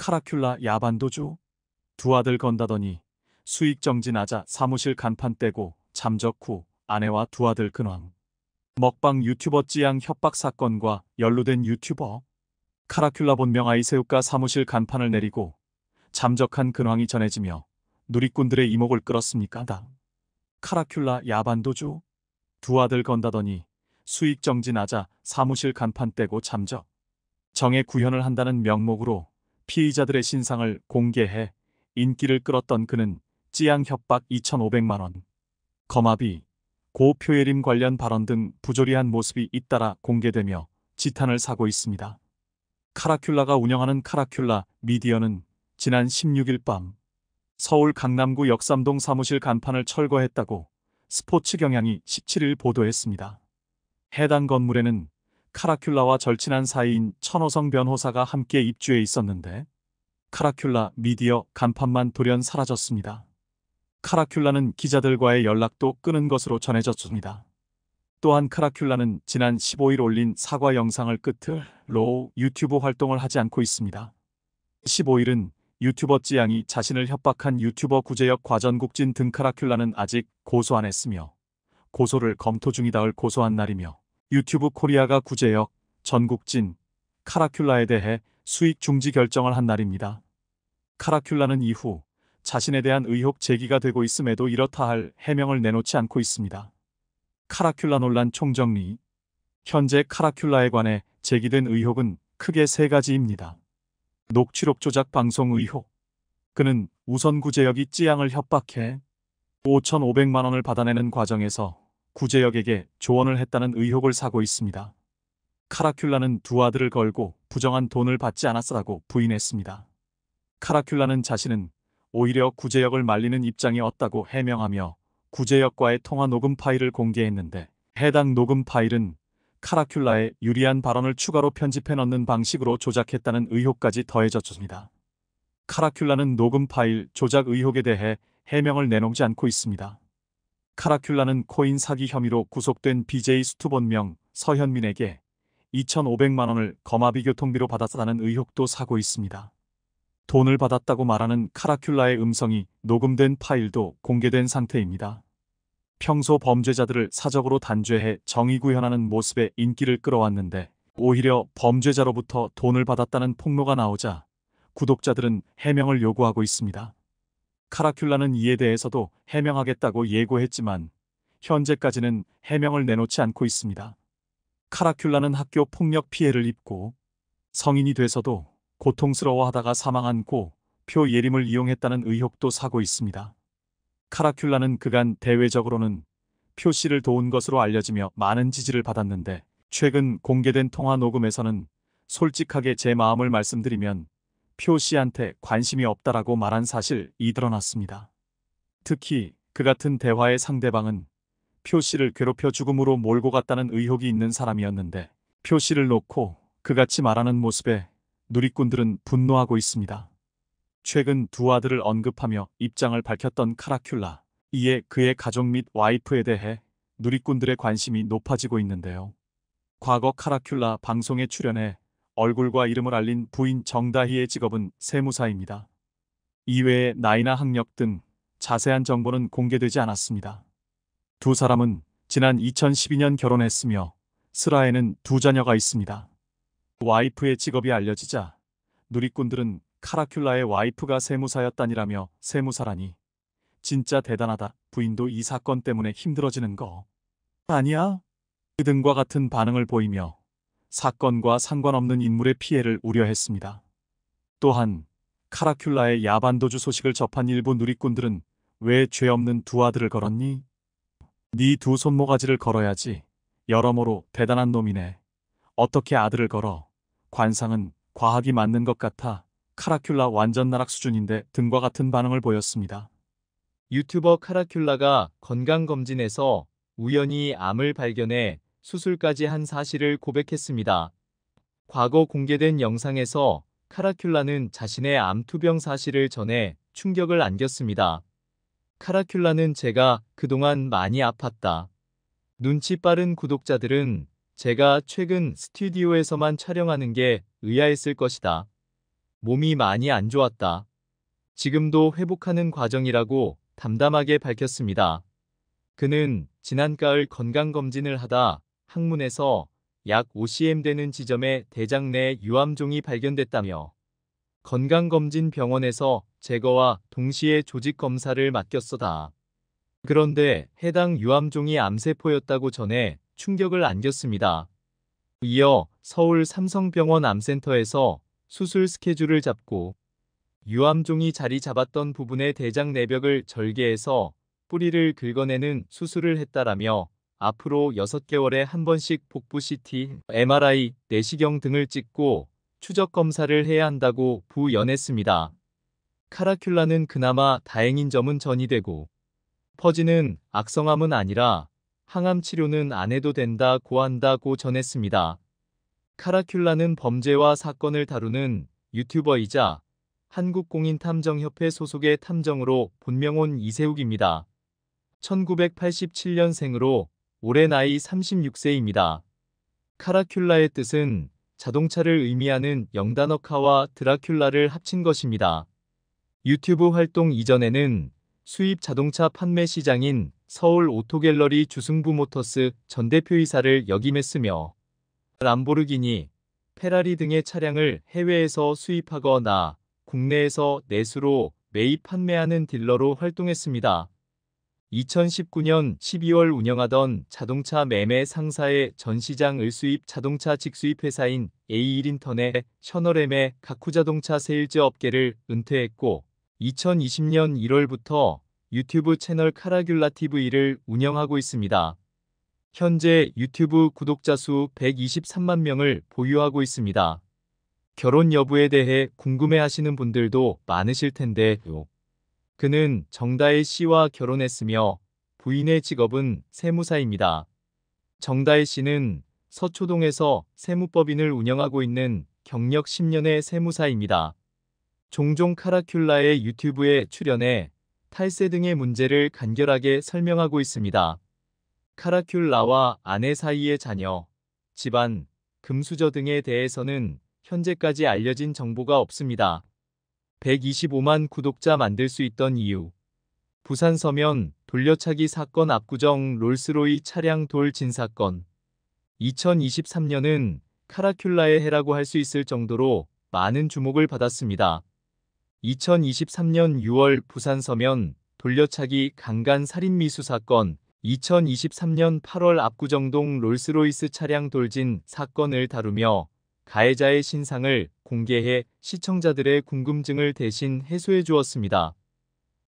카라큘라 야반도주 두 아들 건다더니 수익 정진하자 사무실 간판 떼고 잠적 후 아내와 두 아들 근황 먹방 유튜버 찌양 협박 사건과 연루된 유튜버 카라큘라 본명 아이세우가 사무실 간판을 내리고 잠적한 근황이 전해지며 누리꾼들의 이목을 끌었습니까? 다. 카라큘라 야반도주 두 아들 건다더니 수익 정진하자 사무실 간판 떼고 잠적 정의 구현을 한다는 명목으로 피의자들의 신상을 공개해 인기를 끌었던 그는 찌양 협박 2,500만 원, 거마비, 고 표예림 관련 발언 등 부조리한 모습이 잇따라 공개되며 지탄을 사고 있습니다. 카라큘라가 운영하는 카라큘라 미디어는 지난 16일 밤 서울 강남구 역삼동 사무실 간판을 철거했다고 스포츠 경향이 17일 보도했습니다. 해당 건물에는 카라큘라와 절친한 사이인 천호성 변호사가 함께 입주해 있었는데 카라큘라 미디어 간판만 돌연 사라졌습니다. 카라큘라는 기자들과의 연락도 끊은 것으로 전해졌습니다. 또한 카라큘라는 지난 15일 올린 사과 영상을 끝으로 유튜브 활동을 하지 않고 있습니다. 15일은 유튜버 찌양이 자신을 협박한 유튜버 구제역 과전국진 등 카라큘라는 아직 고소 안 했으며 고소를 검토 중이다을 고소한 날이며 유튜브 코리아가 구제역, 전국진, 카라큘라에 대해 수익 중지 결정을 한 날입니다. 카라큘라는 이후 자신에 대한 의혹 제기가 되고 있음에도 이렇다 할 해명을 내놓지 않고 있습니다. 카라큘라 논란 총정리 현재 카라큘라에 관해 제기된 의혹은 크게 세 가지입니다. 녹취록 조작 방송 의혹 그는 우선 구제역이 찌양을 협박해 5,500만 원을 받아내는 과정에서 구제역에게 조언을 했다는 의혹을 사고 있습니다. 카라큘라는 두 아들을 걸고 부정한 돈을 받지 않았으라고 부인했습니다. 카라큘라는 자신은 오히려 구제역을 말리는 입장이었다고 해명하며 구제역과의 통화 녹음 파일을 공개했는데 해당 녹음 파일은 카라큘라의 유리한 발언을 추가로 편집해 넣는 방식으로 조작했다는 의혹까지 더해졌습니다. 카라큘라는 녹음 파일 조작 의혹에 대해 해명을 내놓지 않고 있습니다. 카라큘라는 코인 사기 혐의로 구속된 BJ 수투본명 서현민에게 2,500만원을 거마비 교통비로 받았다는 의혹도 사고 있습니다. 돈을 받았다고 말하는 카라큘라의 음성이 녹음된 파일도 공개된 상태입니다. 평소 범죄자들을 사적으로 단죄해 정의 구현하는 모습에 인기를 끌어왔는데 오히려 범죄자로부터 돈을 받았다는 폭로가 나오자 구독자들은 해명을 요구하고 있습니다. 카라큘라는 이에 대해서도 해명하겠다고 예고했지만 현재까지는 해명을 내놓지 않고 있습니다. 카라큘라는 학교 폭력 피해를 입고 성인이 돼서도 고통스러워하다가 사망한 고표 예림을 이용했다는 의혹도 사고 있습니다. 카라큘라는 그간 대외적으로는 표 씨를 도운 것으로 알려지며 많은 지지를 받았는데 최근 공개된 통화 녹음에서는 솔직하게 제 마음을 말씀드리면 표 씨한테 관심이 없다라고 말한 사실이 드러났습니다. 특히 그 같은 대화의 상대방은 표 씨를 괴롭혀 죽음으로 몰고 갔다는 의혹이 있는 사람이었는데 표 씨를 놓고 그같이 말하는 모습에 누리꾼들은 분노하고 있습니다. 최근 두 아들을 언급하며 입장을 밝혔던 카라큘라 이에 그의 가족 및 와이프에 대해 누리꾼들의 관심이 높아지고 있는데요. 과거 카라큘라 방송에 출연해 얼굴과 이름을 알린 부인 정다희의 직업은 세무사입니다. 이외에 나이나 학력 등 자세한 정보는 공개되지 않았습니다. 두 사람은 지난 2012년 결혼했으며 슬아에는 두 자녀가 있습니다. 와이프의 직업이 알려지자 누리꾼들은 카라큘라의 와이프가 세무사였다니라며 세무사라니 진짜 대단하다 부인도 이 사건 때문에 힘들어지는 거 아니야? 그 등과 같은 반응을 보이며 사건과 상관없는 인물의 피해를 우려했습니다. 또한 카라큘라의 야반도주 소식을 접한 일부 누리꾼들은 왜 죄 없는 두 아들을 걸었니? 네 두 손모가지를 걸어야지. 여러모로 대단한 놈이네. 어떻게 아들을 걸어? 관상은 과학이 맞는 것 같아. 카라큘라 완전 나락 수준인데 등과 같은 반응을 보였습니다. 유튜버 카라큘라가 건강검진에서 우연히 암을 발견해 수술까지 한 사실을 고백했습니다. 과거 공개된 영상에서 카라큘라는 자신의 암투병 사실을 전해 충격을 안겼습니다. 카라큘라는 제가 그동안 많이 아팠다. 눈치 빠른 구독자들은 제가 최근 스튜디오에서만 촬영하는 게 의아했을 것이다. 몸이 많이 안 좋았다. 지금도 회복하는 과정이라고 담담하게 밝혔습니다. 그는 지난 가을 건강검진을 하다 항문에서 약 5cm 되는 지점에 대장 내 유암종이 발견됐다며 건강검진 병원에서 제거와 동시에 조직 검사를 맡겼어다. 그런데 해당 유암종이 암세포였다고 전해 충격을 안겼습니다. 이어 서울 삼성병원 암센터에서 수술 스케줄을 잡고 유암종이 자리 잡았던 부분의 대장 내벽을 절개해서 뿌리를 긁어내는 수술을 했다라며 앞으로 6개월에 한 번씩 복부 CT, MRI, 내시경 등을 찍고 추적 검사를 해야 한다고 부연했습니다. 카라큘라는 그나마 다행인 점은 전이 되고 퍼지는 악성암은 아니라 항암 치료는 안 해도 된다고 한다고 전했습니다. 카라큘라는 범죄와 사건을 다루는 유튜버이자 한국공인탐정협회 소속의 탐정으로 본명은 이세욱입니다. 1987년생으로 올해 나이 36세입니다. 카라큘라의 뜻은 자동차를 의미하는 영단어 카와 드라큘라를 합친 것입니다. 유튜브 활동 이전에는 수입 자동차 판매 시장인 서울 오토갤러리 주승부 모터스 전 대표이사를 역임했으며 람보르기니, 페라리 등의 차량을 해외에서 수입하거나 국내에서 내수로 매입 판매하는 딜러로 활동했습니다. 2019년 12월 운영하던 자동차 매매 상사의 전시장 을수입 자동차 직수입 회사인 A1인턴의 셔널 m 의 가쿠자동차 세일즈 업계를 은퇴했고 2020년 1월부터 유튜브 채널 카라귤라 TV를 운영하고 있습니다. 현재 유튜브 구독자 수 123만 명을 보유하고 있습니다. 결혼 여부에 대해 궁금해하시는 분들도 많으실 텐데요. 그는 정다혜 씨와 결혼했으며 부인의 직업은 세무사입니다. 정다혜 씨는 서초동에서 세무법인을 운영하고 있는 경력 10년의 세무사입니다. 종종 카라큘라의 유튜브에 출연해 탈세 등의 문제를 간결하게 설명하고 있습니다. 카라큘라와 아내 사이의 자녀, 집안, 금수저 등에 대해서는 현재까지 알려진 정보가 없습니다. 125만 구독자 만들 수 있던 이유 부산 서면 돌려차기 사건 압구정 롤스로이 차량 돌진 사건 2023년은 카라큘라의 해라고 할 수 있을 정도로 많은 주목을 받았습니다. 2023년 6월 부산 서면 돌려차기 강간 살인미수 사건 2023년 8월 압구정동 롤스로이스 차량 돌진 사건을 다루며 가해자의 신상을 공개해 시청자들의 궁금증을 대신 해소해 주었습니다.